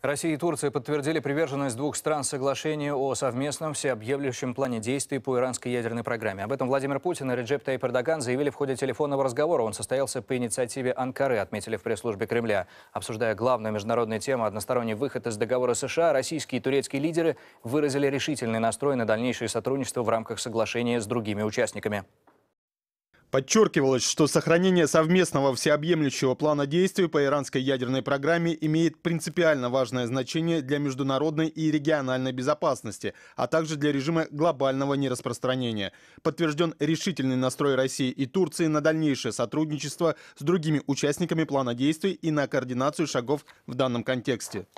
Россия и Турция подтвердили приверженность двух стран соглашению о совместном всеобъемлющем плане действий по иранской ядерной программе. Об этом Владимир Путин и Реджеп Тайп Эрдоган заявили в ходе телефонного разговора. Он состоялся по инициативе Анкары, отметили в пресс-службе Кремля. Обсуждая главную международную тему односторонний выход из договора США, российские и турецкие лидеры выразили решительный настрой на дальнейшее сотрудничество в рамках соглашения с другими участниками. Подчеркивалось, что сохранение совместного всеобъемлющего плана действий по иранской ядерной программе имеет принципиально важное значение для международной и региональной безопасности, а также для режима глобального нераспространения. Подтвержден решительный настрой России и Турции на дальнейшее сотрудничество с другими участниками плана действий и на координацию шагов в данном контексте.